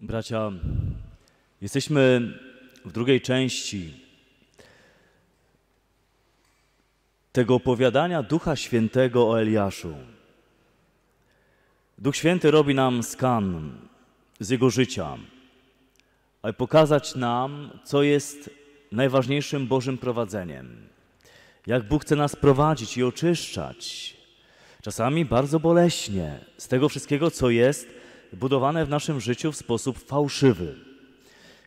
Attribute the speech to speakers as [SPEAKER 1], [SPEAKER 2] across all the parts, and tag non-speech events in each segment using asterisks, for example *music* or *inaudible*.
[SPEAKER 1] Bracia, jesteśmy w drugiej części tego opowiadania Ducha Świętego o Eliaszu. Duch Święty robi nam skan z jego życia, aby pokazać nam, co jest najważniejszym Bożym prowadzeniem. Jak Bóg chce nas prowadzić i oczyszczać, czasami bardzo boleśnie, z tego wszystkiego, co jest budowane w naszym życiu w sposób fałszywy.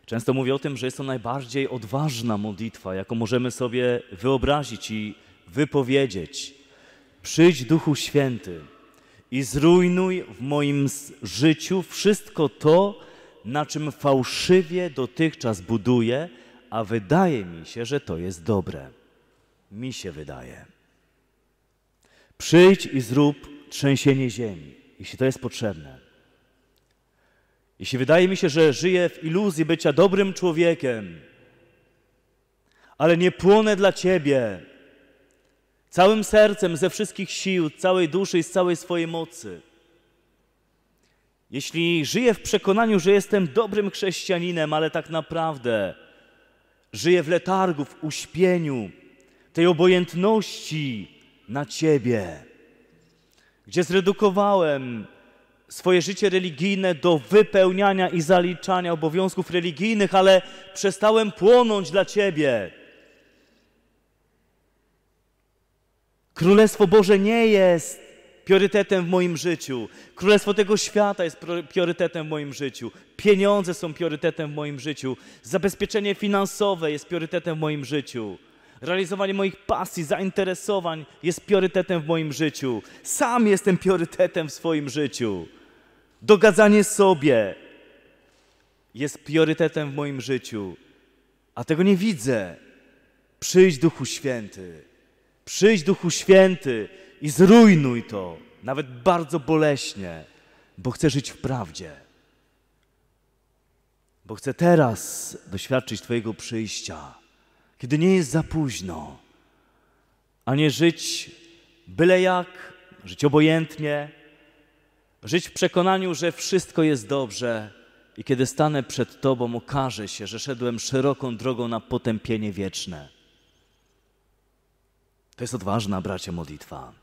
[SPEAKER 1] Często mówię o tym, że jest to najbardziej odważna modlitwa, jaką możemy sobie wyobrazić i wypowiedzieć: Przyjdź Duchu Święty i zrujnuj w moim życiu wszystko to, na czym fałszywie dotychczas buduję, a wydaje mi się, że to jest dobre. Mi się wydaje. Przyjdź i zrób trzęsienie ziemi, jeśli to jest potrzebne. Jeśli wydaje mi się, że żyję w iluzji bycia dobrym człowiekiem, ale nie płonę dla Ciebie, Całym sercem, ze wszystkich sił, całej duszy i z całej swojej mocy. Jeśli żyję w przekonaniu, że jestem dobrym chrześcijaninem, ale tak naprawdę żyję w letargu, w uśpieniu, tej obojętności na Ciebie, gdzie zredukowałem swoje życie religijne do wypełniania i zaliczania obowiązków religijnych, ale przestałem płonąć dla Ciebie. Królestwo Boże nie jest priorytetem w moim życiu. Królestwo tego świata jest priorytetem w moim życiu. Pieniądze są priorytetem w moim życiu. Zabezpieczenie finansowe jest priorytetem w moim życiu. Realizowanie moich pasji, zainteresowań jest priorytetem w moim życiu. Sam jestem priorytetem w swoim życiu. Dogadzanie sobie jest priorytetem w moim życiu. A tego nie widzę. Przyjdź Duchu Święty. Przyjdź Duchu Święty i zrujnuj to, nawet bardzo boleśnie, bo chcę żyć w prawdzie. Bo chcę teraz doświadczyć Twojego przyjścia, kiedy nie jest za późno, a nie żyć byle jak, żyć obojętnie, żyć w przekonaniu, że wszystko jest dobrze i kiedy stanę przed Tobą, okaże się, że szedłem szeroką drogą na potępienie wieczne. To jest odważna, bracie, modlitwa.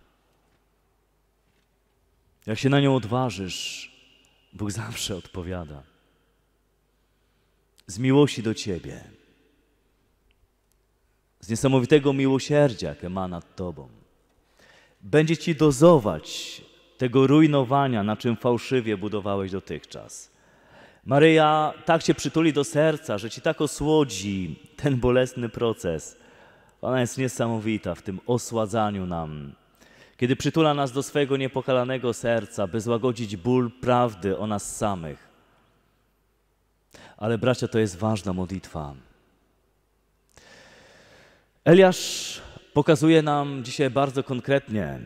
[SPEAKER 1] Jak się na nią odważysz, Bóg zawsze odpowiada. Z miłości do Ciebie, z niesamowitego miłosierdzia, jakie ma nad Tobą. Będzie Ci dozować tego rujnowania, na czym fałszywie budowałeś dotychczas. Maryja tak Cię przytuli do serca, że Ci tak osłodzi ten bolesny proces – ona jest niesamowita w tym osładzaniu nam. Kiedy przytula nas do swojego niepokalanego serca, by złagodzić ból prawdy o nas samych. Ale bracia, to jest ważna modlitwa. Eliasz pokazuje nam dzisiaj bardzo konkretnie,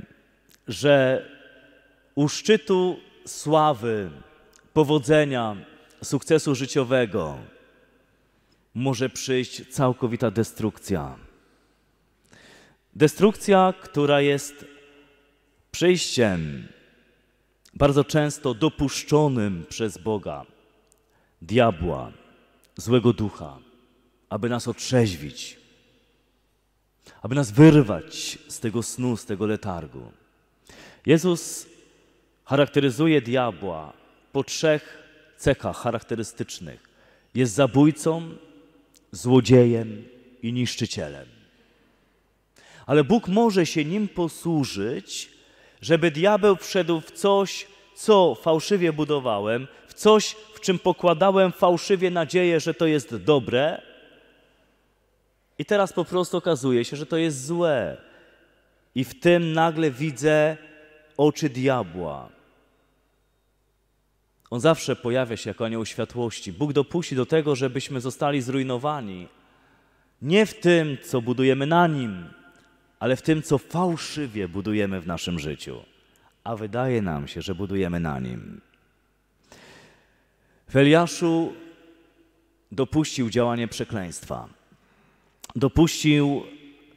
[SPEAKER 1] że u szczytu sławy, powodzenia, sukcesu życiowego może przyjść całkowita destrukcja. Destrukcja, która jest przyjściem bardzo często dopuszczonym przez Boga, diabła, złego ducha, aby nas otrzeźwić, aby nas wyrwać z tego snu, z tego letargu. Jezus charakteryzuje diabła po trzech cechach charakterystycznych. Jest zabójcą, złodziejem i niszczycielem ale Bóg może się nim posłużyć, żeby diabeł wszedł w coś, co fałszywie budowałem, w coś, w czym pokładałem fałszywie nadzieję, że to jest dobre. I teraz po prostu okazuje się, że to jest złe. I w tym nagle widzę oczy diabła. On zawsze pojawia się jako anioł światłości. Bóg dopuści do tego, żebyśmy zostali zrujnowani. Nie w tym, co budujemy na nim, ale w tym, co fałszywie budujemy w naszym życiu, a wydaje nam się, że budujemy na nim. W Eliaszu dopuścił działanie przekleństwa. Dopuścił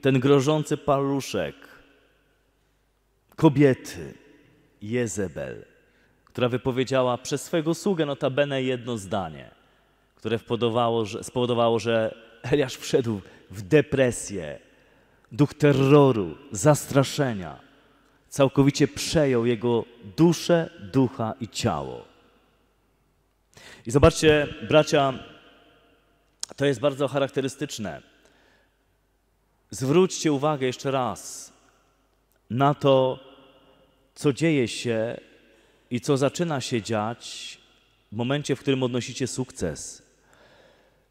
[SPEAKER 1] ten grożący paluszek kobiety Jezebel, która wypowiedziała przez swojego sługę notabene jedno zdanie, które spowodowało, że Eliasz wszedł w depresję, Duch terroru, zastraszenia całkowicie przejął jego duszę, ducha i ciało. I zobaczcie, bracia, to jest bardzo charakterystyczne. Zwróćcie uwagę jeszcze raz na to, co dzieje się i co zaczyna się dziać w momencie, w którym odnosicie sukces.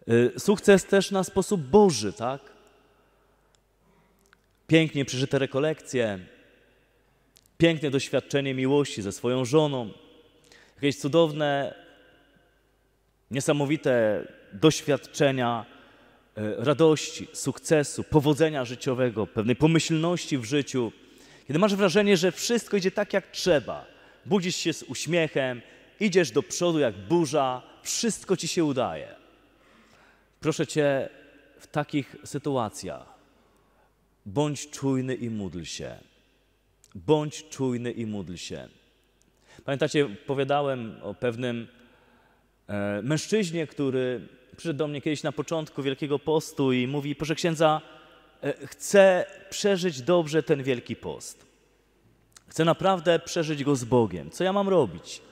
[SPEAKER 1] Y, sukces też na sposób Boży, tak? pięknie przeżyte rekolekcje, piękne doświadczenie miłości ze swoją żoną, jakieś cudowne, niesamowite doświadczenia e, radości, sukcesu, powodzenia życiowego, pewnej pomyślności w życiu, kiedy masz wrażenie, że wszystko idzie tak jak trzeba, budzisz się z uśmiechem, idziesz do przodu jak burza, wszystko ci się udaje. Proszę cię, w takich sytuacjach Bądź czujny i módl się. Bądź czujny i módl się. Pamiętacie, opowiadałem o pewnym e, mężczyźnie, który przyszedł do mnie kiedyś na początku Wielkiego Postu i mówi: Proszę księdza, e, chcę przeżyć dobrze ten Wielki Post. Chcę naprawdę przeżyć go z Bogiem. Co ja mam robić?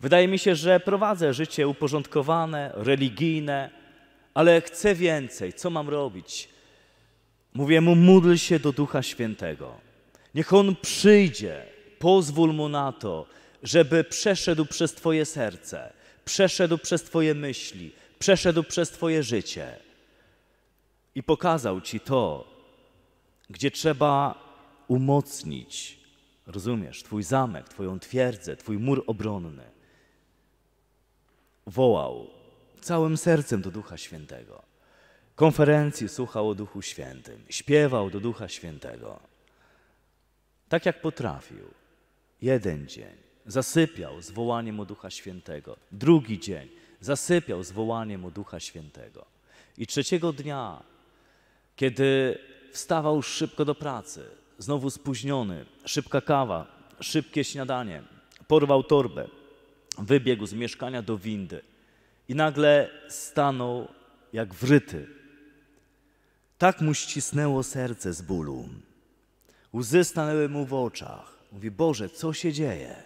[SPEAKER 1] Wydaje mi się, że prowadzę życie uporządkowane, religijne, ale chcę więcej. Co mam robić? Mówię mu, módl się do Ducha Świętego. Niech On przyjdzie, pozwól Mu na to, żeby przeszedł przez Twoje serce, przeszedł przez Twoje myśli, przeszedł przez Twoje życie i pokazał Ci to, gdzie trzeba umocnić, rozumiesz, Twój zamek, Twoją twierdzę, Twój mur obronny. Wołał całym sercem do Ducha Świętego konferencji słuchał o Duchu Świętym, śpiewał do Ducha Świętego. Tak jak potrafił. Jeden dzień zasypiał z wołaniem o Ducha Świętego. Drugi dzień zasypiał z wołaniem o Ducha Świętego. I trzeciego dnia, kiedy wstawał szybko do pracy, znowu spóźniony, szybka kawa, szybkie śniadanie, porwał torbę, wybiegł z mieszkania do windy i nagle stanął jak wryty tak mu ścisnęło serce z bólu. Łzy stanęły mu w oczach. Mówi, Boże, co się dzieje?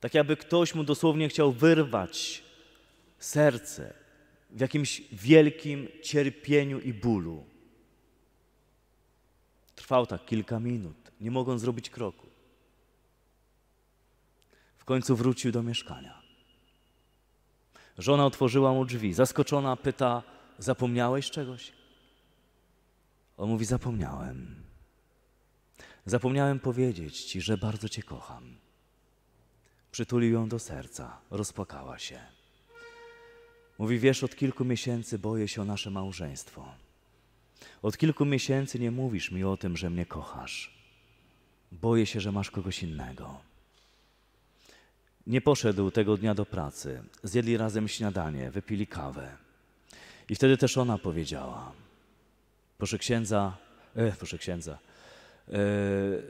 [SPEAKER 1] Tak jakby ktoś mu dosłownie chciał wyrwać serce w jakimś wielkim cierpieniu i bólu. Trwał tak kilka minut, nie mogąc zrobić kroku. W końcu wrócił do mieszkania. Żona otworzyła mu drzwi. Zaskoczona pyta, zapomniałeś czegoś? On mówi: Zapomniałem. Zapomniałem powiedzieć ci, że bardzo cię kocham. Przytulił ją do serca, rozpłakała się. Mówi: Wiesz, od kilku miesięcy boję się o nasze małżeństwo. Od kilku miesięcy nie mówisz mi o tym, że mnie kochasz. Boję się, że masz kogoś innego. Nie poszedł tego dnia do pracy. Zjedli razem śniadanie, wypili kawę. I wtedy też ona powiedziała: Proszę księdza, e, proszę księdza. E,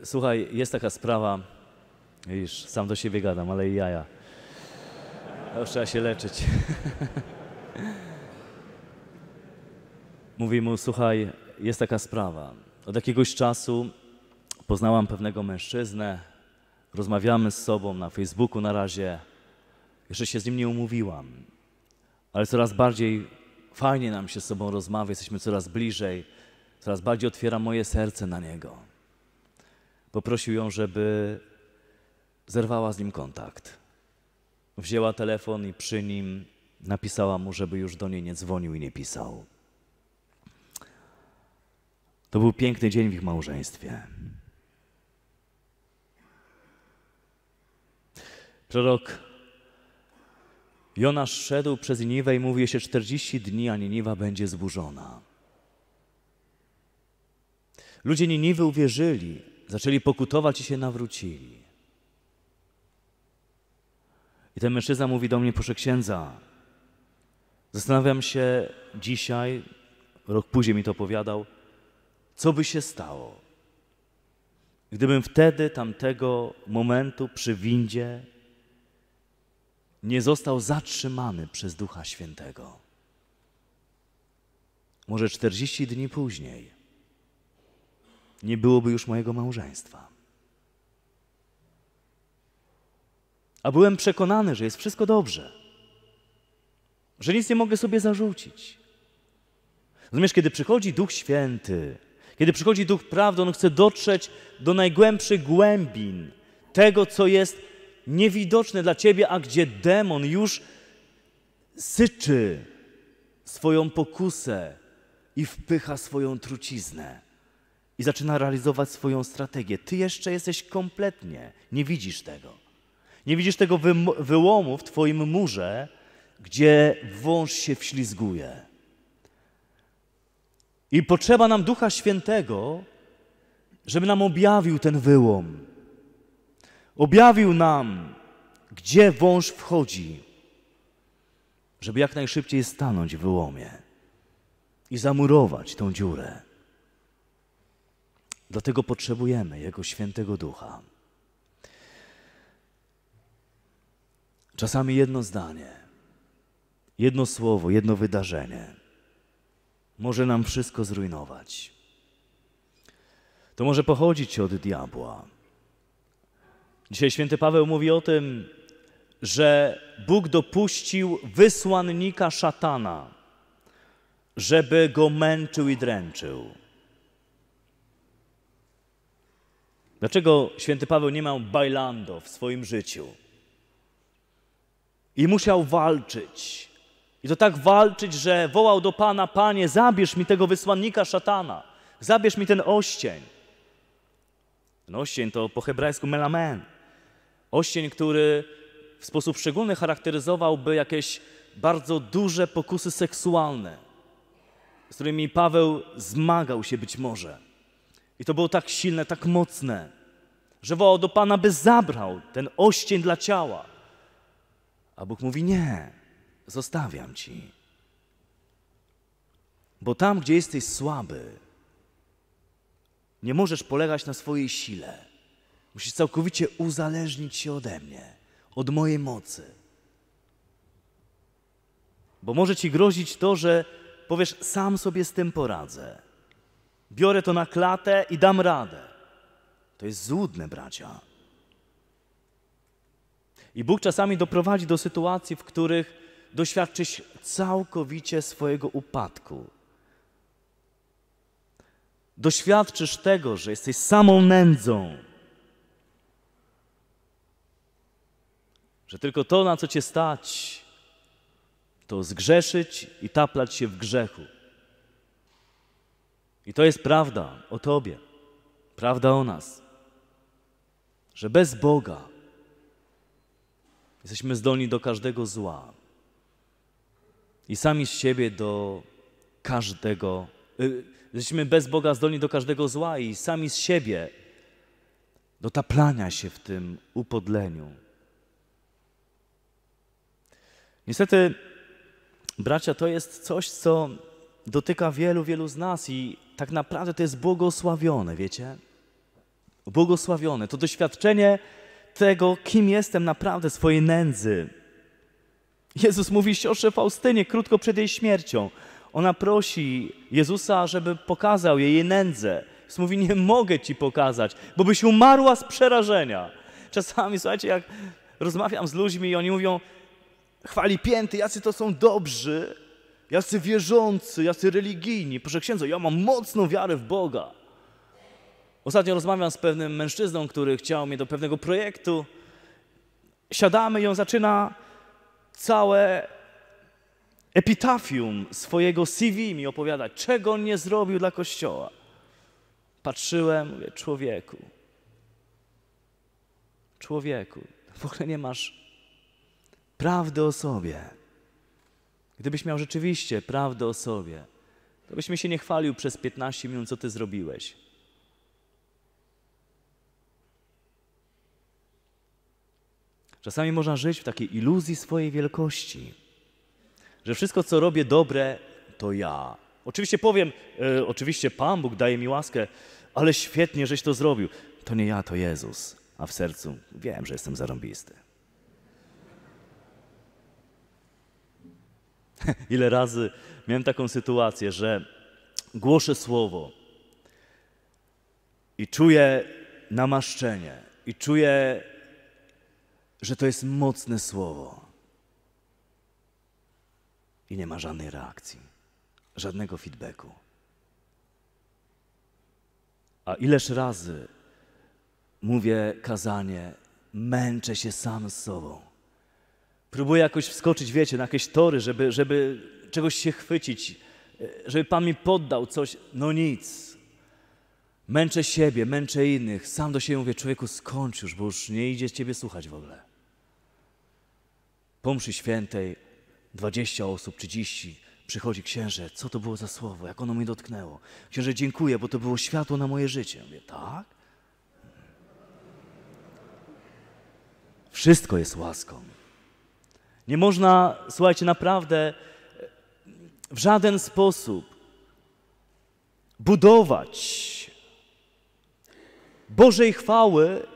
[SPEAKER 1] słuchaj, jest taka sprawa, iż sam do siebie gadam, ale i jaja. Już trzeba się leczyć. *laughs* Mówi mu, słuchaj, jest taka sprawa. Od jakiegoś czasu poznałam pewnego mężczyznę, rozmawiamy z sobą na Facebooku na razie. Jeszcze się z nim nie umówiłam, ale coraz bardziej fajnie nam się z sobą rozmawia, jesteśmy coraz bliżej coraz bardziej otwiera moje serce na niego. Poprosił ją, żeby zerwała z nim kontakt. Wzięła telefon i przy nim napisała mu, żeby już do niej nie dzwonił i nie pisał. To był piękny dzień w ich małżeństwie. Prorok Jonasz szedł przez Niniwę i mówi się 40 dni, a Niniwa będzie zburzona. Ludzie Niniwy uwierzyli, zaczęli pokutować i się nawrócili. I ten mężczyzna mówi do mnie, proszę księdza, zastanawiam się dzisiaj, rok później mi to opowiadał, co by się stało, gdybym wtedy, tamtego momentu przy windzie nie został zatrzymany przez Ducha Świętego. Może 40 dni później – nie byłoby już mojego małżeństwa. A byłem przekonany, że jest wszystko dobrze, że nic nie mogę sobie zarzucić. Rozumiesz, kiedy przychodzi Duch Święty, kiedy przychodzi Duch Prawdy, On chce dotrzeć do najgłębszych głębin tego, co jest niewidoczne dla Ciebie, a gdzie demon już syczy swoją pokusę i wpycha swoją truciznę i zaczyna realizować swoją strategię. Ty jeszcze jesteś kompletnie, nie widzisz tego. Nie widzisz tego wy wyłomu w Twoim murze, gdzie wąż się wślizguje. I potrzeba nam Ducha Świętego, żeby nam objawił ten wyłom. Objawił nam, gdzie wąż wchodzi, żeby jak najszybciej stanąć w wyłomie i zamurować tą dziurę. Dlatego potrzebujemy Jego świętego ducha. Czasami jedno zdanie, jedno słowo, jedno wydarzenie może nam wszystko zrujnować. To może pochodzić od diabła. Dzisiaj święty Paweł mówi o tym, że Bóg dopuścił wysłannika szatana, żeby go męczył i dręczył. Dlaczego święty Paweł nie miał bailando w swoim życiu? I musiał walczyć. I to tak walczyć, że wołał do Pana: Panie, zabierz mi tego wysłannika szatana, zabierz mi ten oścień. Ten oścień to po hebrajsku melamen. Oścień, który w sposób szczególny charakteryzowałby jakieś bardzo duże pokusy seksualne, z którymi Paweł zmagał się być może. I to było tak silne, tak mocne, że wołał do Pana, by zabrał ten oścień dla ciała. A Bóg mówi: Nie, zostawiam ci. Bo tam, gdzie jesteś słaby, nie możesz polegać na swojej sile. Musisz całkowicie uzależnić się ode mnie, od mojej mocy. Bo może ci grozić to, że powiesz, sam sobie z tym poradzę. Biorę to na klatę i dam radę. To jest złudne, bracia. I Bóg czasami doprowadzi do sytuacji, w których doświadczysz całkowicie swojego upadku. Doświadczysz tego, że jesteś samą nędzą. Że tylko to, na co cię stać, to zgrzeszyć i taplać się w grzechu. I to jest prawda o Tobie, prawda o nas, że bez Boga jesteśmy zdolni do każdego zła i sami z siebie do każdego. Y, jesteśmy bez Boga zdolni do każdego zła i sami z siebie do taplania się w tym upodleniu. Niestety, bracia, to jest coś, co dotyka wielu, wielu z nas i tak naprawdę to jest błogosławione, wiecie? Błogosławione to doświadczenie tego, kim jestem naprawdę, swojej nędzy. Jezus mówi siostrze Faustynie krótko przed jej śmiercią. Ona prosi Jezusa, żeby pokazał jej nędzę. Jezus mówi, nie mogę ci pokazać, bo byś umarła z przerażenia. Czasami, słuchajcie, jak rozmawiam z ludźmi i oni mówią, chwali pięty, jacy to są dobrzy, jacy wierzący, jacy religijni. Proszę księdza, ja mam mocną wiarę w Boga. Ostatnio rozmawiam z pewnym mężczyzną, który chciał mnie do pewnego projektu. Siadamy i on zaczyna całe epitafium swojego CV mi opowiadać, czego on nie zrobił dla Kościoła. Patrzyłem, mówię, człowieku, człowieku, w ogóle nie masz prawdy o sobie. Gdybyś miał rzeczywiście prawdę o sobie, to byś mi się nie chwalił przez 15 minut, co ty zrobiłeś. Czasami można żyć w takiej iluzji swojej wielkości, że wszystko, co robię dobre, to ja. Oczywiście powiem, e, oczywiście Pan Bóg daje mi łaskę, ale świetnie, żeś to zrobił. To nie ja, to Jezus. A w sercu wiem, że jestem zarąbisty. *laughs* Ile razy miałem taką sytuację, że głoszę słowo i czuję namaszczenie, i czuję, że to jest mocne słowo. I nie ma żadnej reakcji, żadnego feedbacku. A ileż razy mówię kazanie, męczę się sam z sobą. Próbuję jakoś wskoczyć, wiecie, na jakieś tory, żeby, żeby czegoś się chwycić, żeby Pan mi poddał coś. No nic. Męczę siebie, męczę innych. Sam do siebie mówię, człowieku, skończ już, bo już nie idzie Ciebie słuchać w ogóle. Po mszy świętej 20 osób, 30, przychodzi księże, co to było za słowo, jak ono mnie dotknęło. Księże, dziękuję, bo to było światło na moje życie. Mówię, tak? Wszystko jest łaską. Nie można, słuchajcie, naprawdę w żaden sposób budować Bożej chwały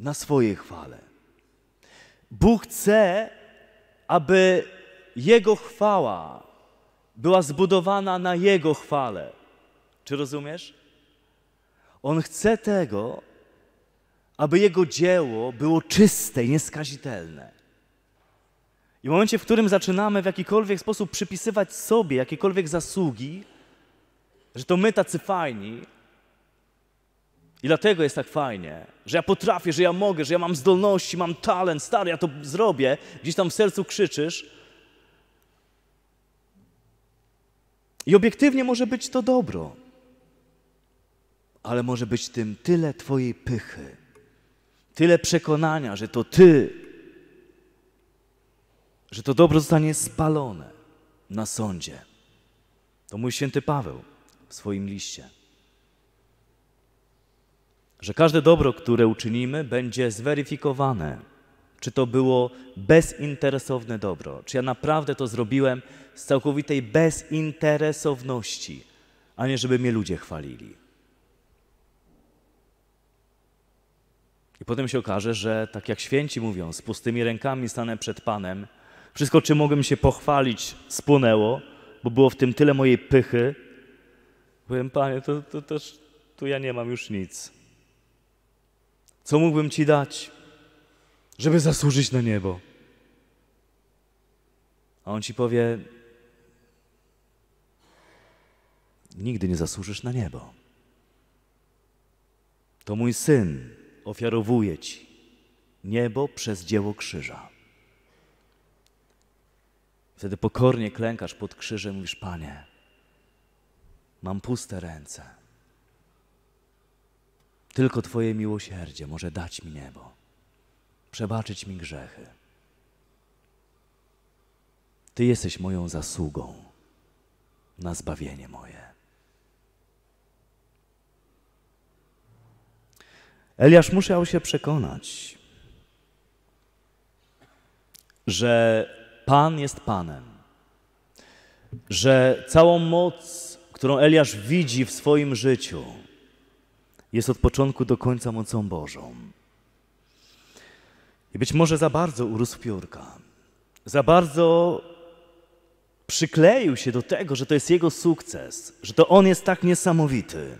[SPEAKER 1] na swojej chwale. Bóg chce, aby Jego chwała była zbudowana na Jego chwale. Czy rozumiesz? On chce tego, aby Jego dzieło było czyste i nieskazitelne. I w momencie, w którym zaczynamy w jakikolwiek sposób przypisywać sobie jakiekolwiek zasługi, że to my tacy fajni, i dlatego jest tak fajnie, że ja potrafię, że ja mogę, że ja mam zdolności, mam talent, stary, ja to zrobię, gdzieś tam w sercu krzyczysz. I obiektywnie może być to dobro, ale może być tym tyle Twojej pychy, tyle przekonania, że to Ty że to dobro zostanie spalone na sądzie. To mój święty Paweł w swoim liście. Że każde dobro, które uczynimy, będzie zweryfikowane, czy to było bezinteresowne dobro, czy ja naprawdę to zrobiłem z całkowitej bezinteresowności, a nie żeby mnie ludzie chwalili. I potem się okaże, że tak jak święci mówią, z pustymi rękami stanę przed Panem, wszystko, czym mogłem się pochwalić, spłonęło, bo było w tym tyle mojej pychy. Powiem, Panie, to, to też tu ja nie mam już nic. Co mógłbym Ci dać, żeby zasłużyć na niebo? A On Ci powie, nigdy nie zasłużysz na niebo. To mój Syn ofiarowuje Ci niebo przez dzieło krzyża. Wtedy pokornie klękasz pod krzyżem i mówisz, Panie, mam puste ręce. Tylko Twoje miłosierdzie może dać mi niebo, przebaczyć mi grzechy. Ty jesteś moją zasługą na zbawienie moje. Eliasz musiał się przekonać, że Pan jest Panem, że całą moc, którą Eliasz widzi w swoim życiu, jest od początku do końca mocą Bożą. I być może za bardzo urósł piórka, za bardzo przykleił się do tego, że to jest jego sukces, że to on jest tak niesamowity.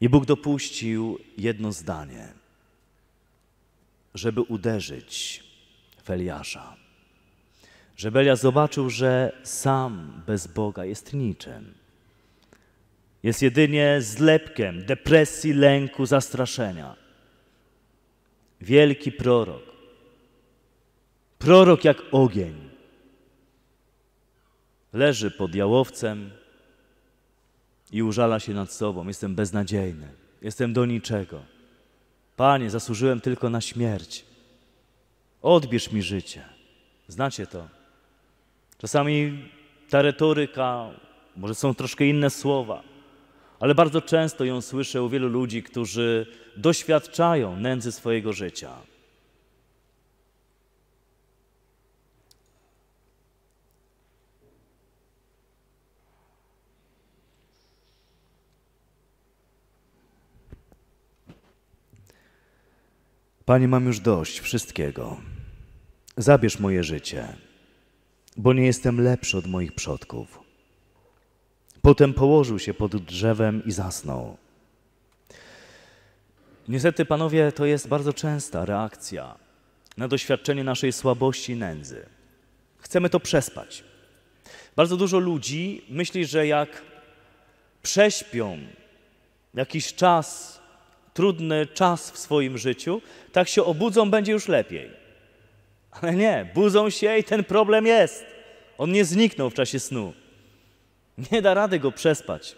[SPEAKER 1] I Bóg dopuścił jedno zdanie, żeby uderzyć Feliasza. Że Belia zobaczył, że sam bez Boga jest niczym. Jest jedynie zlepkiem depresji, lęku, zastraszenia. Wielki prorok. Prorok jak ogień. Leży pod jałowcem i użala się nad sobą. Jestem beznadziejny. Jestem do niczego. Panie, zasłużyłem tylko na śmierć. Odbierz mi życie. Znacie to. Czasami ta retoryka, może są troszkę inne słowa, ale bardzo często ją słyszę u wielu ludzi, którzy doświadczają nędzy swojego życia. Panie, mam już dość wszystkiego. Zabierz moje życie, bo nie jestem lepszy od moich przodków. Potem położył się pod drzewem i zasnął. Niestety, panowie, to jest bardzo częsta reakcja na doświadczenie naszej słabości i nędzy. Chcemy to przespać. Bardzo dużo ludzi myśli, że jak prześpią jakiś czas, trudny czas w swoim życiu, tak się obudzą, będzie już lepiej. Ale nie, budzą się i ten problem jest. On nie zniknął w czasie snu. Nie da rady go przespać.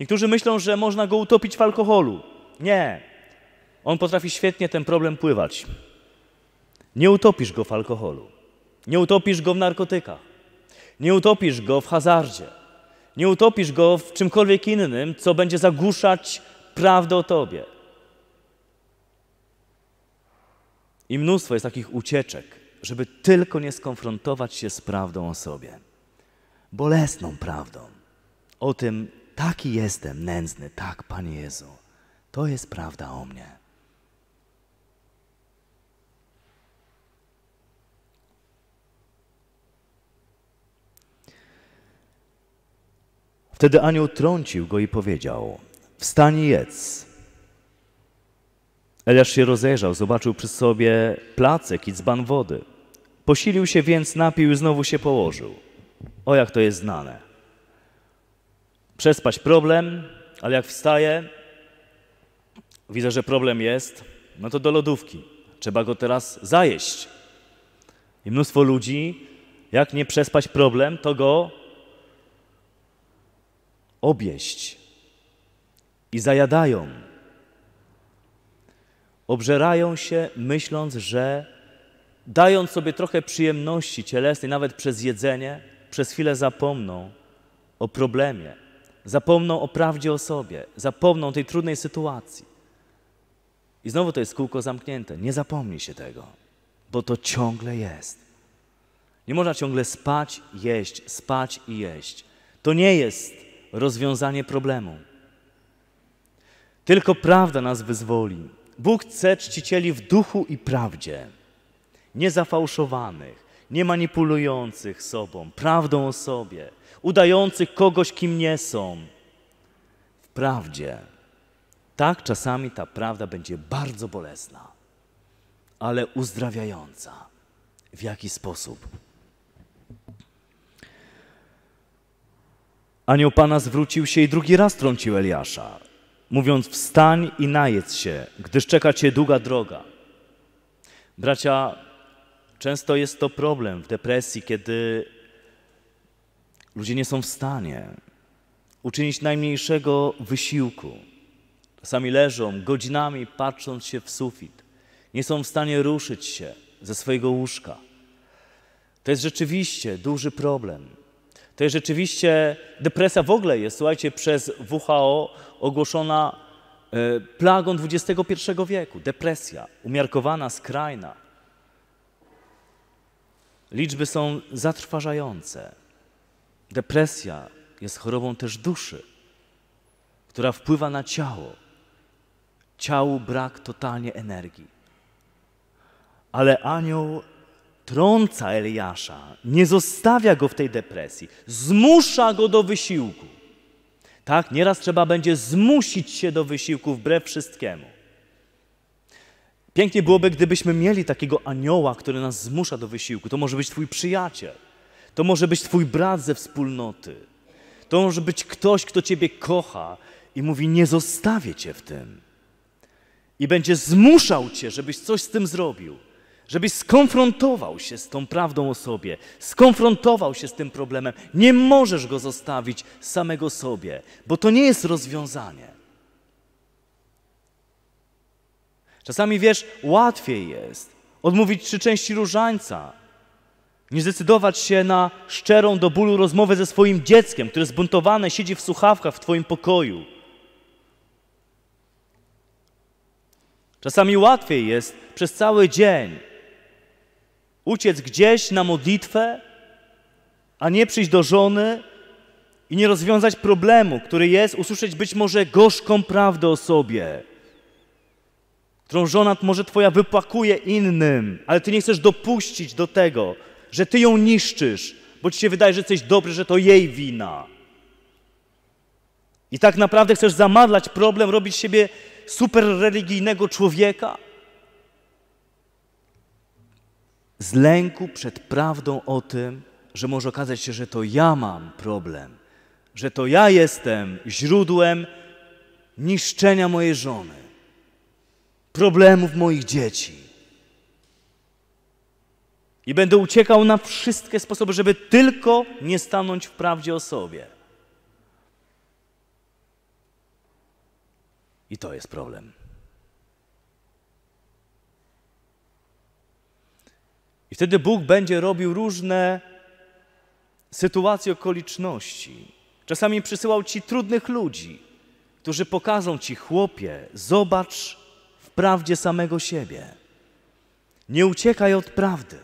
[SPEAKER 1] Niektórzy myślą, że można go utopić w alkoholu. Nie. On potrafi świetnie ten problem pływać. Nie utopisz go w alkoholu. Nie utopisz go w narkotykach. Nie utopisz go w hazardzie. Nie utopisz go w czymkolwiek innym, co będzie zagłuszać prawdę o tobie. I mnóstwo jest takich ucieczek, żeby tylko nie skonfrontować się z prawdą o sobie. Bolesną prawdą. O tym, taki jestem nędzny, tak, Panie Jezu. To jest prawda o mnie. Wtedy anioł trącił go i powiedział: Wstań jedz, Eliasz się rozejrzał, zobaczył przy sobie placek i dzban wody. Posilił się więc, napił i znowu się położył. O, jak to jest znane. Przespać problem, ale jak wstaje, widzę, że problem jest, no to do lodówki. Trzeba go teraz zajeść. I mnóstwo ludzi, jak nie przespać problem, to go objeść. I zajadają. Obżerają się, myśląc, że dając sobie trochę przyjemności cielesnej, nawet przez jedzenie, przez chwilę zapomną o problemie, zapomną o prawdzie o sobie, zapomną tej trudnej sytuacji. I znowu to jest kółko zamknięte. Nie zapomnij się tego, bo to ciągle jest. Nie można ciągle spać, jeść, spać i jeść. To nie jest rozwiązanie problemu. Tylko prawda nas wyzwoli. Bóg chce czcicieli w duchu i prawdzie, niezafałszowanych, nie manipulujących sobą, prawdą o sobie, udających kogoś, kim nie są, w prawdzie. Tak czasami ta prawda będzie bardzo bolesna, ale uzdrawiająca. W jaki sposób? Anioł Pana zwrócił się i drugi raz trącił Eliasza mówiąc wstań i najedz się, gdyż czeka cię długa droga. Bracia, często jest to problem w depresji, kiedy ludzie nie są w stanie uczynić najmniejszego wysiłku. Czasami leżą godzinami patrząc się w sufit. Nie są w stanie ruszyć się ze swojego łóżka. To jest rzeczywiście duży problem. To jest rzeczywiście depresja w ogóle jest, słuchajcie, przez WHO ogłoszona e, plagą XXI wieku. Depresja, umiarkowana, skrajna. Liczby są zatrważające. Depresja jest chorobą też duszy, która wpływa na ciało. Ciału brak totalnie energii. Ale anioł trąca Eliasza, nie zostawia go w tej depresji, zmusza go do wysiłku. Tak, nieraz trzeba będzie zmusić się do wysiłku wbrew wszystkiemu. Pięknie byłoby, gdybyśmy mieli takiego anioła, który nas zmusza do wysiłku. To może być Twój przyjaciel, to może być Twój brat ze wspólnoty, to może być ktoś, kto Ciebie kocha i mówi: Nie zostawię Cię w tym. I będzie zmuszał Cię, żebyś coś z tym zrobił żebyś skonfrontował się z tą prawdą o sobie, skonfrontował się z tym problemem. Nie możesz go zostawić samego sobie, bo to nie jest rozwiązanie. Czasami wiesz, łatwiej jest odmówić trzy części różańca, niż zdecydować się na szczerą do bólu rozmowę ze swoim dzieckiem, które zbuntowane siedzi w słuchawkach w Twoim pokoju. Czasami łatwiej jest przez cały dzień uciec gdzieś na modlitwę, a nie przyjść do żony i nie rozwiązać problemu, który jest usłyszeć być może gorzką prawdę o sobie, którą żona może Twoja wypłakuje innym, ale Ty nie chcesz dopuścić do tego, że Ty ją niszczysz, bo Ci się wydaje, że jesteś dobry, że to jej wina. I tak naprawdę chcesz zamadlać problem, robić siebie super religijnego człowieka? z lęku przed prawdą o tym, że może okazać się, że to ja mam problem, że to ja jestem źródłem niszczenia mojej żony, problemów moich dzieci. I będę uciekał na wszystkie sposoby, żeby tylko nie stanąć w prawdzie o sobie. I to jest problem. I wtedy Bóg będzie robił różne sytuacje, okoliczności. Czasami przysyłał ci trudnych ludzi, którzy pokażą ci, chłopie, zobacz w prawdzie samego siebie. Nie uciekaj od prawdy.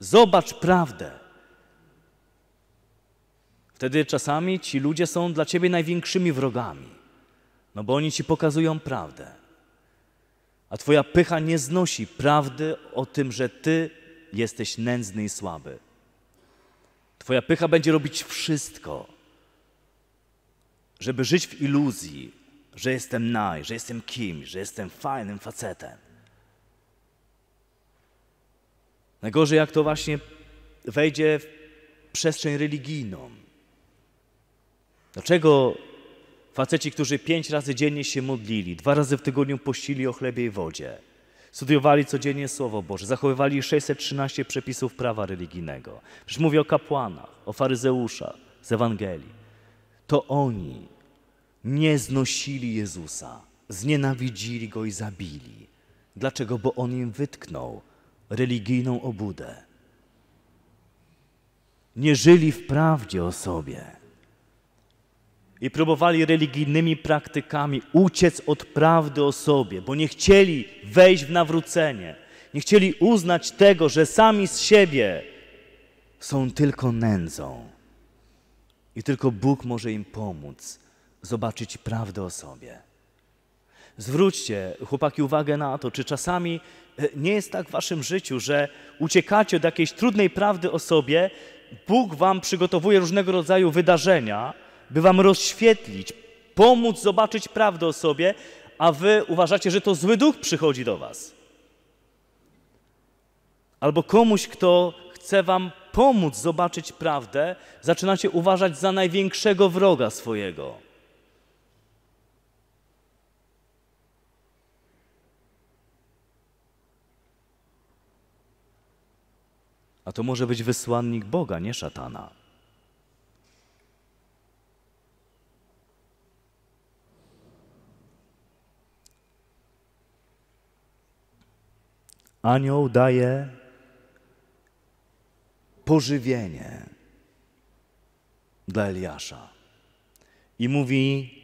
[SPEAKER 1] Zobacz prawdę. Wtedy czasami ci ludzie są dla ciebie największymi wrogami, no bo oni ci pokazują prawdę a Twoja pycha nie znosi prawdy o tym, że Ty jesteś nędzny i słaby. Twoja pycha będzie robić wszystko, żeby żyć w iluzji, że jestem naj, że jestem kimś, że jestem fajnym facetem. Najgorzej, jak to właśnie wejdzie w przestrzeń religijną. Dlaczego Faceci, którzy pięć razy dziennie się modlili, dwa razy w tygodniu pościli o chlebie i wodzie. Studiowali codziennie Słowo Boże, zachowywali 613 przepisów prawa religijnego. Przecież mówię o kapłanach, o faryzeuszach z Ewangelii. To oni nie znosili Jezusa, znienawidzili Go i zabili. Dlaczego? Bo On im wytknął religijną obudę. Nie żyli w prawdzie o sobie i próbowali religijnymi praktykami uciec od prawdy o sobie, bo nie chcieli wejść w nawrócenie. Nie chcieli uznać tego, że sami z siebie są tylko nędzą. I tylko Bóg może im pomóc zobaczyć prawdę o sobie. Zwróćcie, chłopaki, uwagę na to, czy czasami e, nie jest tak w waszym życiu, że uciekacie od jakiejś trudnej prawdy o sobie, Bóg wam przygotowuje różnego rodzaju wydarzenia, by wam rozświetlić, pomóc zobaczyć prawdę o sobie, a wy uważacie, że to zły duch przychodzi do was. Albo komuś, kto chce wam pomóc zobaczyć prawdę, zaczynacie uważać za największego wroga swojego. A to może być wysłannik Boga, nie szatana. Anioł daje pożywienie dla Eliasza. I mówi: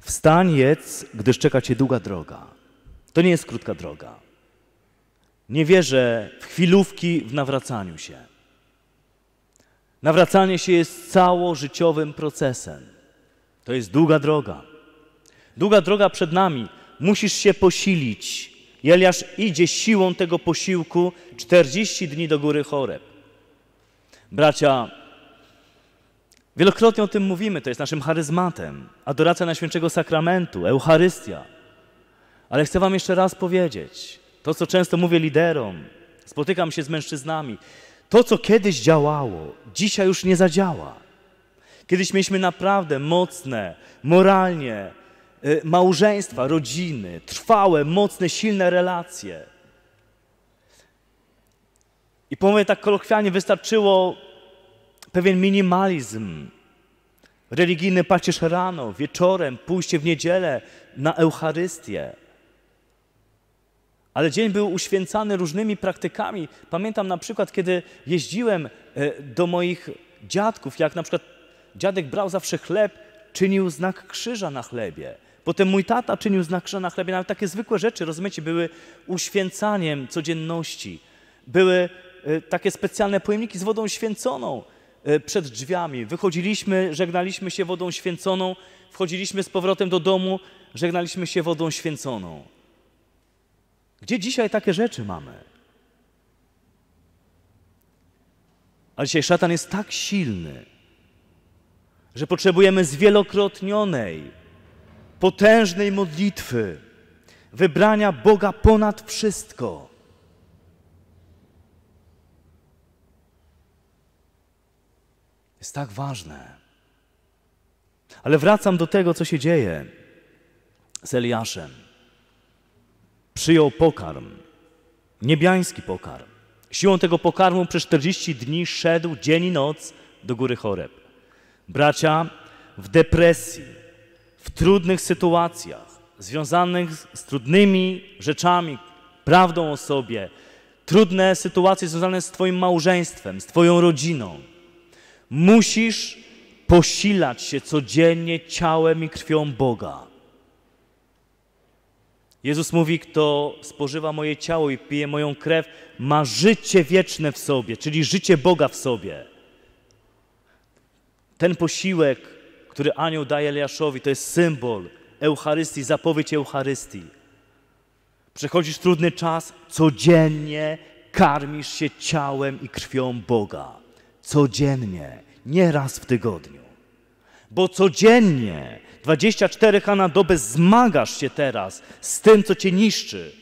[SPEAKER 1] Wstań, jedz, gdyż czeka cię długa droga. To nie jest krótka droga. Nie wierzę w chwilówki w nawracaniu się. Nawracanie się jest całożyciowym procesem. To jest długa droga. Długa droga przed nami. Musisz się posilić. Eliasz idzie siłą tego posiłku 40 dni do góry Choreb. Bracia, wielokrotnie o tym mówimy, to jest naszym charyzmatem. Adoracja na świętego sakramentu, Eucharystia. Ale chcę wam jeszcze raz powiedzieć, to co często mówię liderom, spotykam się z mężczyznami, to co kiedyś działało, dzisiaj już nie zadziała. Kiedyś mieliśmy naprawdę mocne, moralnie, Y, małżeństwa, rodziny, trwałe, mocne, silne relacje. I powiem tak kolokwialnie, wystarczyło pewien minimalizm. Religijny pacierz rano, wieczorem, pójście w niedzielę na Eucharystię. Ale dzień był uświęcany różnymi praktykami. Pamiętam na przykład, kiedy jeździłem y, do moich dziadków, jak na przykład dziadek brał zawsze chleb, czynił znak krzyża na chlebie. Potem mój tata czynił znak krzyża na chlebie. Nawet takie zwykłe rzeczy, rozumiecie, były uświęcaniem codzienności. Były e, takie specjalne pojemniki z wodą święconą e, przed drzwiami. Wychodziliśmy, żegnaliśmy się wodą święconą, wchodziliśmy z powrotem do domu, żegnaliśmy się wodą święconą. Gdzie dzisiaj takie rzeczy mamy? A dzisiaj szatan jest tak silny, że potrzebujemy zwielokrotnionej potężnej modlitwy, wybrania Boga ponad wszystko. Jest tak ważne. Ale wracam do tego, co się dzieje z Eliaszem. Przyjął pokarm, niebiański pokarm. Siłą tego pokarmu przez 40 dni szedł dzień i noc do góry Choreb. Bracia w depresji, w trudnych sytuacjach, związanych z trudnymi rzeczami, prawdą o sobie, trudne sytuacje związane z Twoim małżeństwem, z Twoją rodziną. Musisz posilać się codziennie ciałem i krwią Boga. Jezus mówi, kto spożywa moje ciało i pije moją krew, ma życie wieczne w sobie, czyli życie Boga w sobie. Ten posiłek który anioł daje Eliaszowi, to jest symbol Eucharystii, zapowiedź Eucharystii. Przechodzisz trudny czas, codziennie karmisz się ciałem i krwią Boga. Codziennie, nie raz w tygodniu. Bo codziennie, 24 h na dobę, zmagasz się teraz z tym, co cię niszczy,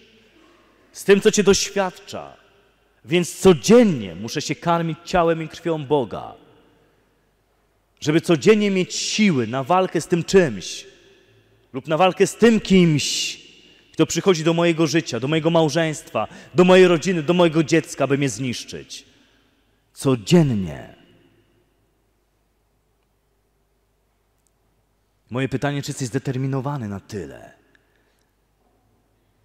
[SPEAKER 1] z tym, co cię doświadcza. Więc codziennie muszę się karmić ciałem i krwią Boga żeby codziennie mieć siły na walkę z tym czymś lub na walkę z tym kimś, kto przychodzi do mojego życia, do mojego małżeństwa, do mojej rodziny, do mojego dziecka, by mnie zniszczyć. Codziennie. Moje pytanie, czy jesteś zdeterminowany na tyle,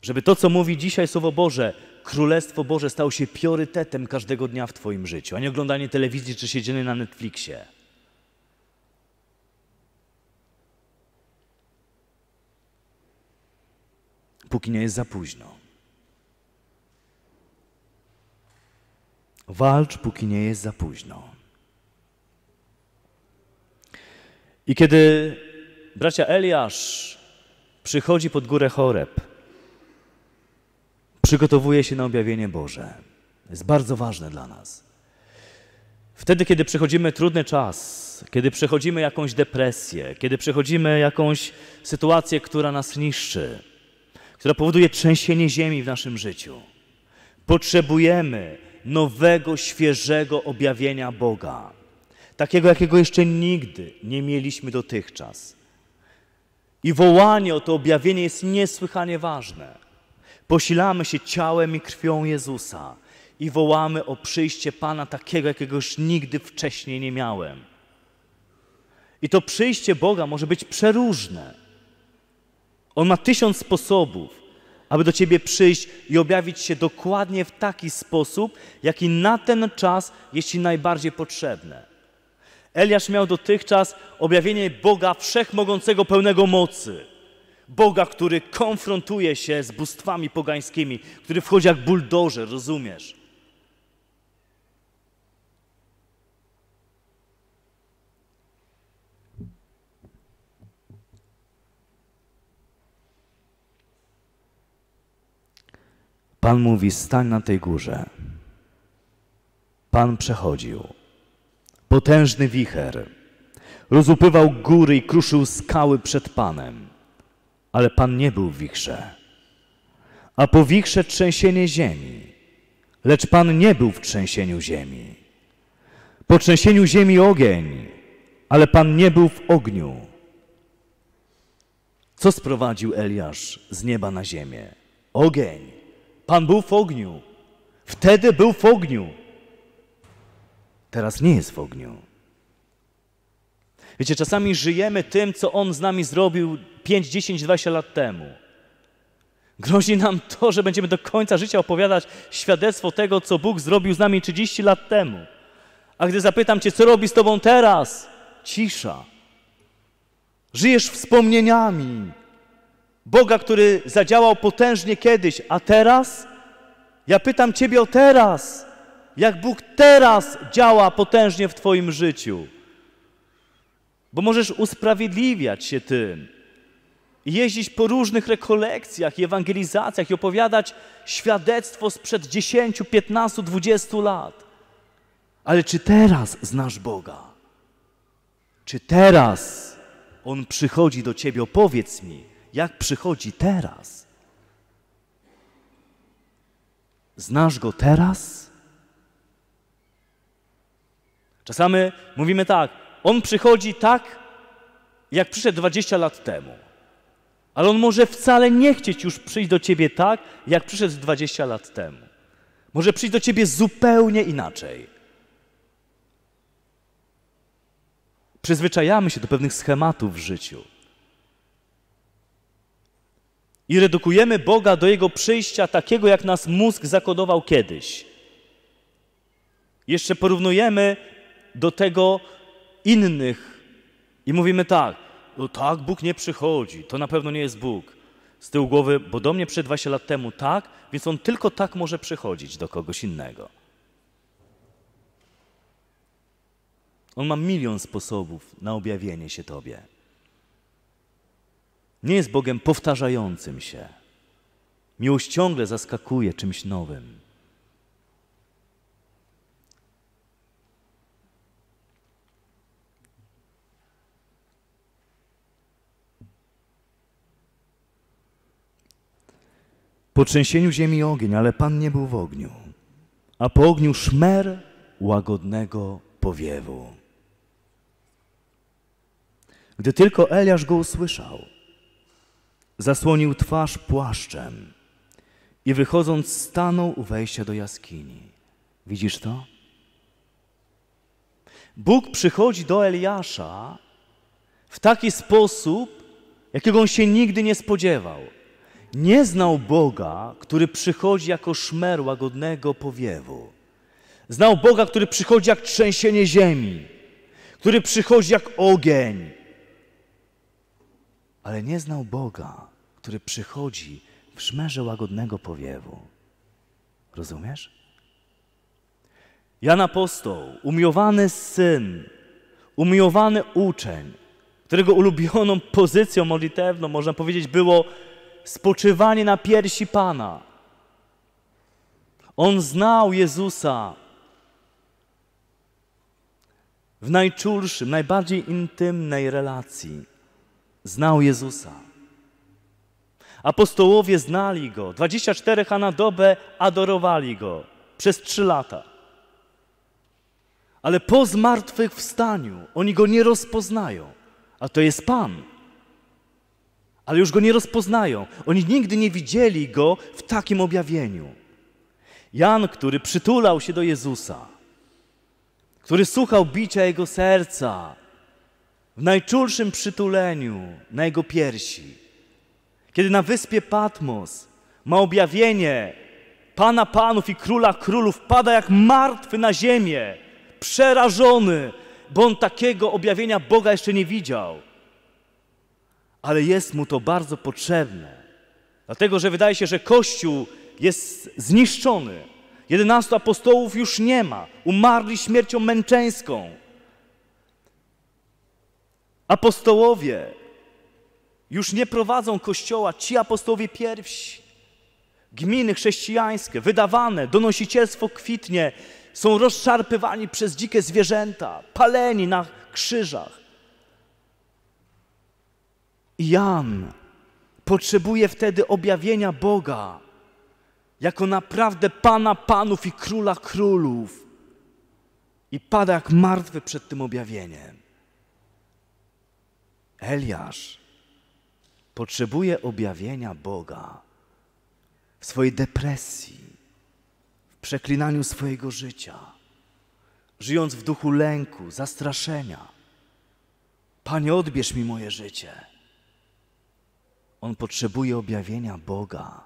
[SPEAKER 1] żeby to, co mówi dzisiaj Słowo Boże, Królestwo Boże stało się priorytetem każdego dnia w Twoim życiu, a nie oglądanie telewizji czy siedzenie na Netflixie. póki nie jest za późno. Walcz, póki nie jest za późno. I kiedy bracia Eliasz przychodzi pod górę Choreb, przygotowuje się na objawienie Boże. Jest bardzo ważne dla nas. Wtedy, kiedy przechodzimy trudny czas, kiedy przechodzimy jakąś depresję, kiedy przechodzimy jakąś sytuację, która nas niszczy, która powoduje trzęsienie ziemi w naszym życiu. Potrzebujemy nowego, świeżego objawienia Boga. Takiego, jakiego jeszcze nigdy nie mieliśmy dotychczas. I wołanie o to objawienie jest niesłychanie ważne. Posilamy się ciałem i krwią Jezusa i wołamy o przyjście Pana takiego, jakiego już nigdy wcześniej nie miałem. I to przyjście Boga może być przeróżne. On ma tysiąc sposobów, aby do Ciebie przyjść i objawić się dokładnie w taki sposób, jaki na ten czas jest Ci najbardziej potrzebne. Eliasz miał dotychczas objawienie Boga Wszechmogącego pełnego mocy. Boga, który konfrontuje się z bóstwami pogańskimi, który wchodzi jak buldożer, rozumiesz? Pan mówi, stań na tej górze. Pan przechodził. Potężny wicher. Rozupywał góry i kruszył skały przed Panem. Ale Pan nie był w wichrze. A po wichrze trzęsienie ziemi. Lecz Pan nie był w trzęsieniu ziemi. Po trzęsieniu ziemi ogień. Ale Pan nie był w ogniu. Co sprowadził Eliasz z nieba na ziemię? Ogień. Pan był w ogniu. Wtedy był w ogniu. Teraz nie jest w ogniu. Wiecie, czasami żyjemy tym, co On z nami zrobił 5, 10, 20 lat temu. Grozi nam to, że będziemy do końca życia opowiadać świadectwo tego, co Bóg zrobił z nami 30 lat temu. A gdy zapytam Cię, co robi z Tobą teraz? Cisza. Żyjesz wspomnieniami. Boga, który zadziałał potężnie kiedyś, a teraz? Ja pytam Ciebie o teraz. Jak Bóg teraz działa potężnie w Twoim życiu? Bo możesz usprawiedliwiać się tym i jeździć po różnych rekolekcjach i ewangelizacjach i opowiadać świadectwo sprzed 10, 15, 20 lat. Ale czy teraz znasz Boga? Czy teraz On przychodzi do Ciebie? Opowiedz mi jak przychodzi teraz. Znasz go teraz? Czasami mówimy tak, on przychodzi tak, jak przyszedł 20 lat temu. Ale on może wcale nie chcieć już przyjść do ciebie tak, jak przyszedł 20 lat temu. Może przyjść do ciebie zupełnie inaczej. Przyzwyczajamy się do pewnych schematów w życiu i redukujemy Boga do Jego przyjścia takiego, jak nas mózg zakodował kiedyś. Jeszcze porównujemy do tego innych i mówimy tak, no tak, Bóg nie przychodzi, to na pewno nie jest Bóg. Z tyłu głowy, bo do mnie przed 20 lat temu tak, więc on tylko tak może przychodzić do kogoś innego. On ma milion sposobów na objawienie się Tobie. Nie jest Bogiem powtarzającym się. Miłość ciągle zaskakuje czymś nowym. Po trzęsieniu ziemi ogień, ale Pan nie był w ogniu, a po ogniu szmer łagodnego powiewu. Gdy tylko Eliasz go usłyszał, Zasłonił twarz płaszczem i wychodząc stanął u wejścia do jaskini. Widzisz to? Bóg przychodzi do Eliasza w taki sposób, jakiego on się nigdy nie spodziewał. Nie znał Boga, który przychodzi jako szmer łagodnego powiewu. Znał Boga, który przychodzi jak trzęsienie ziemi, który przychodzi jak ogień, ale nie znał Boga, który przychodzi w szmerze łagodnego powiewu. Rozumiesz? Jan apostoł, umiłowany syn, umiłowany uczeń, którego ulubioną pozycją modlitewną, można powiedzieć, było spoczywanie na piersi Pana. On znał Jezusa w najczulszym, najbardziej intymnej relacji znał Jezusa. Apostołowie znali Go. 24 a na dobę adorowali Go przez trzy lata. Ale po zmartwychwstaniu oni Go nie rozpoznają. A to jest Pan. Ale już Go nie rozpoznają. Oni nigdy nie widzieli Go w takim objawieniu. Jan, który przytulał się do Jezusa, który słuchał bicia Jego serca, w najczulszym przytuleniu na jego piersi. Kiedy na wyspie Patmos ma objawienie Pana Panów i Króla Królów, pada jak martwy na ziemię, przerażony, bo on takiego objawienia Boga jeszcze nie widział. Ale jest mu to bardzo potrzebne, dlatego że wydaje się, że Kościół jest zniszczony. Jedenastu apostołów już nie ma, umarli śmiercią męczeńską. Apostołowie już nie prowadzą kościoła, ci apostołowie pierwsi. Gminy chrześcijańskie, wydawane, donosicielstwo kwitnie, są rozszarpywani przez dzikie zwierzęta, paleni na krzyżach. I Jan potrzebuje wtedy objawienia Boga jako naprawdę Pana Panów i Króla Królów. I pada jak martwy przed tym objawieniem. Eliasz potrzebuje objawienia Boga w swojej depresji, w przeklinaniu swojego życia, żyjąc w duchu lęku, zastraszenia. Panie, odbierz mi moje życie. On potrzebuje objawienia Boga,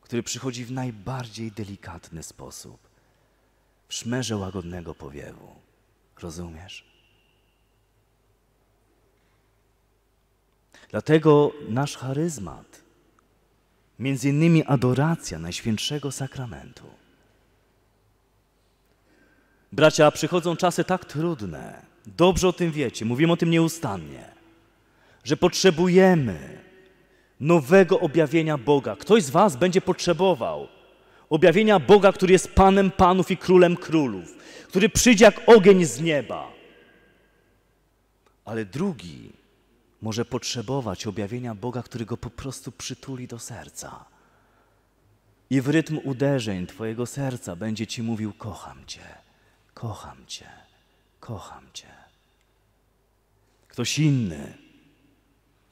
[SPEAKER 1] który przychodzi w najbardziej delikatny sposób, w szmerze łagodnego powiewu. Rozumiesz? Dlatego nasz charyzmat, między innymi adoracja Najświętszego Sakramentu. Bracia, przychodzą czasy tak trudne, dobrze o tym wiecie, mówimy o tym nieustannie, że potrzebujemy nowego objawienia Boga. Ktoś z Was będzie potrzebował objawienia Boga, który jest Panem Panów i Królem Królów, który przyjdzie jak ogień z nieba. Ale drugi może potrzebować objawienia Boga, który go po prostu przytuli do serca. I w rytm uderzeń Twojego serca będzie Ci mówił: Kocham Cię, kocham Cię, kocham Cię. Ktoś inny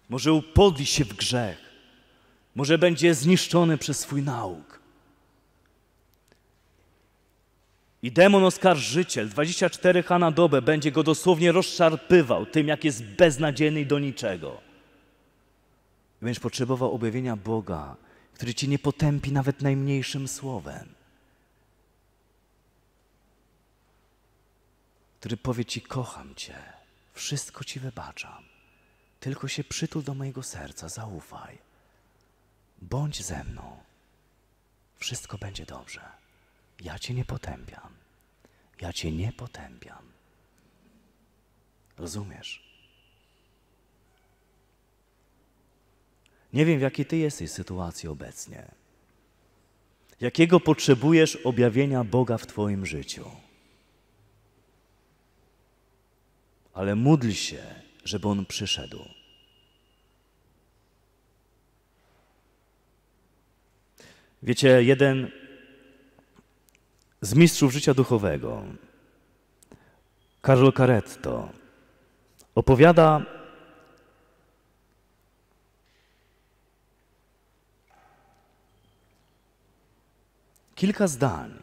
[SPEAKER 1] może upodli się w grzech, może będzie zniszczony przez swój nauk, I demon oskarżyciel 24 h na dobę będzie go dosłownie rozszarpywał tym, jak jest beznadziejny i do niczego. I będziesz potrzebował objawienia Boga, który ci nie potępi nawet najmniejszym słowem. Który powie ci: Kocham cię, wszystko ci wybaczam. Tylko się przytul do mojego serca, zaufaj. Bądź ze mną. Wszystko będzie dobrze. Ja Cię nie potępiam. Ja Cię nie potępiam. Rozumiesz? Nie wiem, w jakiej Ty jesteś sytuacji obecnie. Jakiego potrzebujesz objawienia Boga w Twoim życiu. Ale módl się, żeby On przyszedł. Wiecie, jeden z mistrzów życia duchowego, Carlo Caretto, opowiada kilka zdań.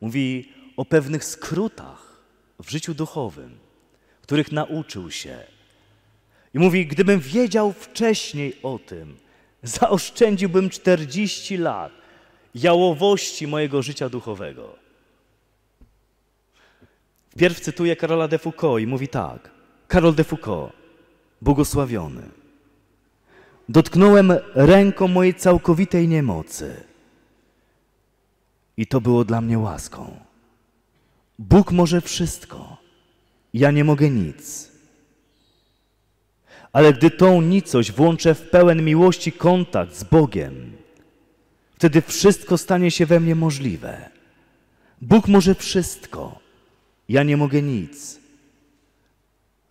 [SPEAKER 1] Mówi o pewnych skrótach w życiu duchowym, których nauczył się. I mówi, gdybym wiedział wcześniej o tym, zaoszczędziłbym 40 lat jałowości mojego życia duchowego. Wpierw cytuję Karola de Foucault i mówi tak. Karol de Foucault, błogosławiony. Dotknąłem ręką mojej całkowitej niemocy. I to było dla mnie łaską. Bóg może wszystko. Ja nie mogę nic. Ale gdy tą nicość włączę w pełen miłości kontakt z Bogiem, Wtedy wszystko stanie się we mnie możliwe. Bóg może wszystko. Ja nie mogę nic.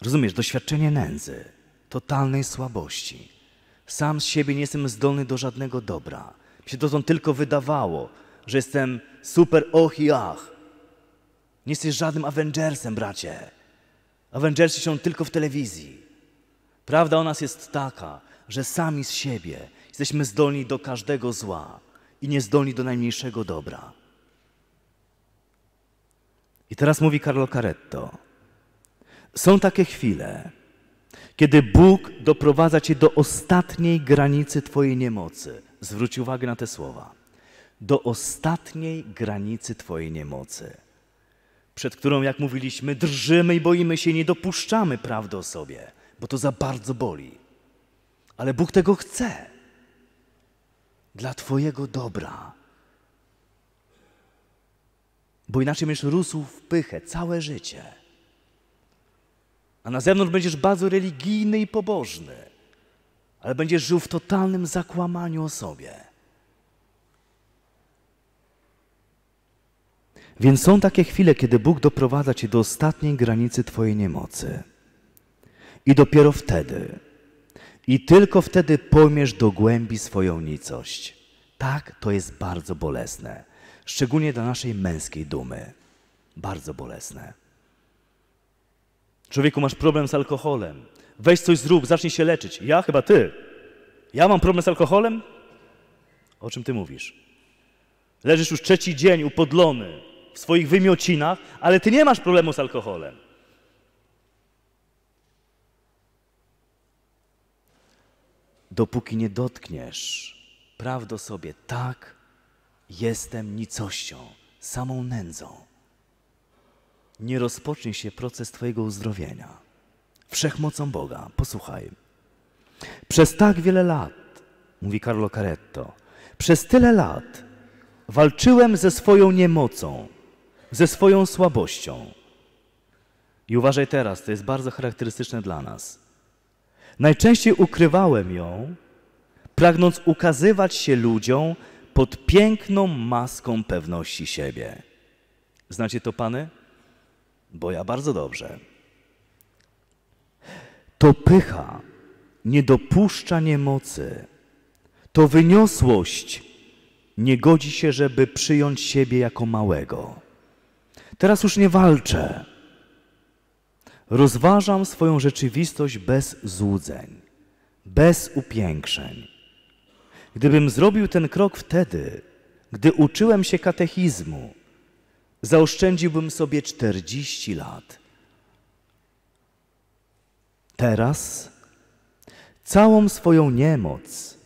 [SPEAKER 1] Rozumiesz, doświadczenie nędzy, totalnej słabości. Sam z siebie nie jestem zdolny do żadnego dobra. Mi się dotąd tylko wydawało, że jestem super och i ach. Nie jesteś żadnym Avengersem, bracie. Avengersi są tylko w telewizji. Prawda o nas jest taka, że sami z siebie jesteśmy zdolni do każdego zła i niezdolni do najmniejszego dobra. I teraz mówi Carlo Caretto. Są takie chwile, kiedy Bóg doprowadza cię do ostatniej granicy twojej niemocy. Zwróć uwagę na te słowa. Do ostatniej granicy twojej niemocy, przed którą, jak mówiliśmy, drżymy i boimy się, nie dopuszczamy prawdy o sobie, bo to za bardzo boli. Ale Bóg tego chce. Dla Twojego dobra. Bo inaczej będziesz rósł w pychę całe życie. A na zewnątrz będziesz bardzo religijny i pobożny, ale będziesz żył w totalnym zakłamaniu o sobie. Więc są takie chwile, kiedy Bóg doprowadza cię do ostatniej granicy Twojej niemocy. I dopiero wtedy i tylko wtedy pojmiesz do głębi swoją nicość. Tak, to jest bardzo bolesne. Szczególnie dla naszej męskiej dumy. Bardzo bolesne. Człowieku, masz problem z alkoholem. Weź coś zrób, zacznij się leczyć. Ja chyba ty. Ja mam problem z alkoholem? O czym ty mówisz? Leżysz już trzeci dzień upodlony w swoich wymiocinach, ale ty nie masz problemu z alkoholem. dopóki nie dotkniesz praw do sobie, tak, jestem nicością, samą nędzą. Nie rozpocznie się proces Twojego uzdrowienia. Wszechmocą Boga, posłuchaj. Przez tak wiele lat, mówi Carlo Caretto, przez tyle lat walczyłem ze swoją niemocą, ze swoją słabością. I uważaj teraz, to jest bardzo charakterystyczne dla nas. Najczęściej ukrywałem ją, pragnąc ukazywać się ludziom pod piękną maską pewności siebie. Znacie to, pany? Bo ja bardzo dobrze. To pycha, nie dopuszcza niemocy. To wyniosłość nie godzi się, żeby przyjąć siebie jako małego. Teraz już nie walczę. Rozważam swoją rzeczywistość bez złudzeń, bez upiększeń. Gdybym zrobił ten krok wtedy, gdy uczyłem się katechizmu, zaoszczędziłbym sobie 40 lat. Teraz całą swoją niemoc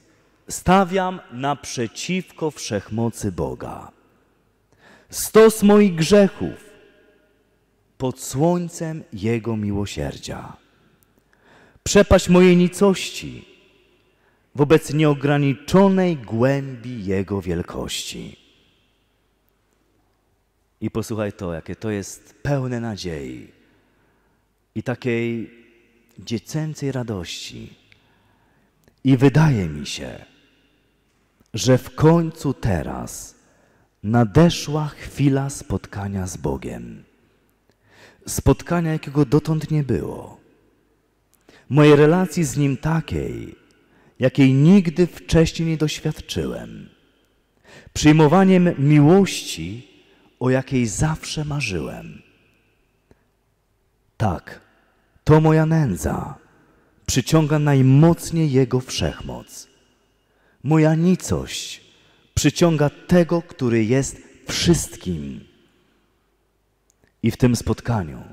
[SPEAKER 1] stawiam naprzeciwko wszechmocy Boga. Stos moich grzechów pod słońcem Jego miłosierdzia. Przepaść mojej nicości wobec nieograniczonej głębi Jego wielkości. I posłuchaj to, jakie to jest pełne nadziei i takiej dziecięcej radości. I wydaje mi się, że w końcu teraz nadeszła chwila spotkania z Bogiem spotkania, jakiego dotąd nie było. Mojej relacji z Nim takiej, jakiej nigdy wcześniej nie doświadczyłem. Przyjmowaniem miłości, o jakiej zawsze marzyłem. Tak, to moja nędza przyciąga najmocniej Jego wszechmoc. Moja nicość przyciąga tego, który jest wszystkim i w tym spotkaniu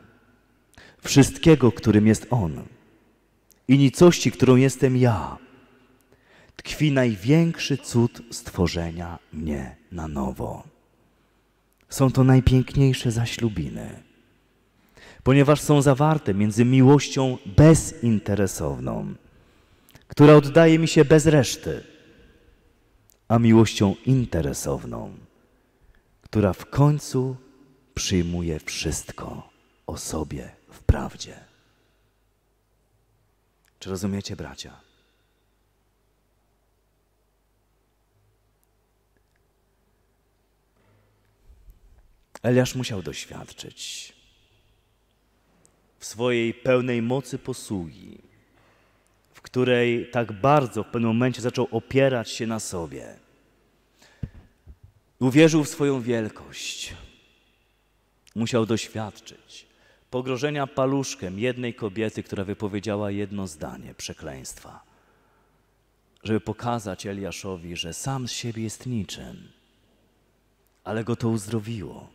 [SPEAKER 1] wszystkiego, którym jest On i nicości, którą jestem ja, tkwi największy cud stworzenia mnie na nowo. Są to najpiękniejsze zaślubiny, ponieważ są zawarte między miłością bezinteresowną, która oddaje mi się bez reszty, a miłością interesowną, która w końcu przyjmuje wszystko o sobie w prawdzie. Czy rozumiecie, bracia? Eliasz musiał doświadczyć w swojej pełnej mocy posługi, w której tak bardzo w pewnym momencie zaczął opierać się na sobie. Uwierzył w swoją wielkość musiał doświadczyć pogrożenia paluszkiem jednej kobiety, która wypowiedziała jedno zdanie przekleństwa, żeby pokazać Eliaszowi, że sam z siebie jest niczym, ale go to uzdrowiło.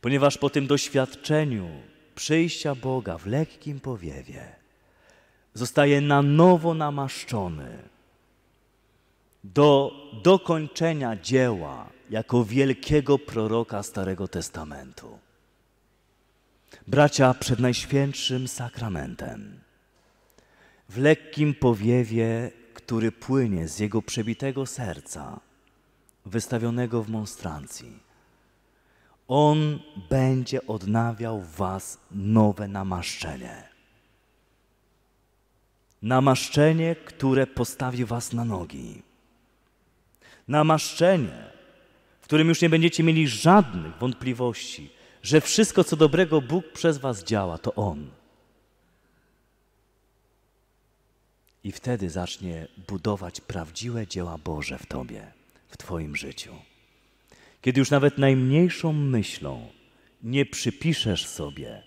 [SPEAKER 1] Ponieważ po tym doświadczeniu przyjścia Boga w lekkim powiewie zostaje na nowo namaszczony do dokończenia dzieła jako wielkiego proroka Starego Testamentu. Bracia, przed Najświętszym Sakramentem, w lekkim powiewie, który płynie z jego przebitego serca, wystawionego w monstrancji, on będzie odnawiał w was nowe namaszczenie. Namaszczenie, które postawi was na nogi. Namaszczenie, w którym już nie będziecie mieli żadnych wątpliwości, że wszystko, co dobrego Bóg przez Was działa, to On. I wtedy zacznie budować prawdziwe dzieła Boże w Tobie, w Twoim życiu. Kiedy już nawet najmniejszą myślą nie przypiszesz sobie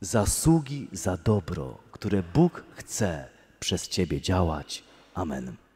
[SPEAKER 1] zasługi za dobro, które Bóg chce przez Ciebie działać. Amen.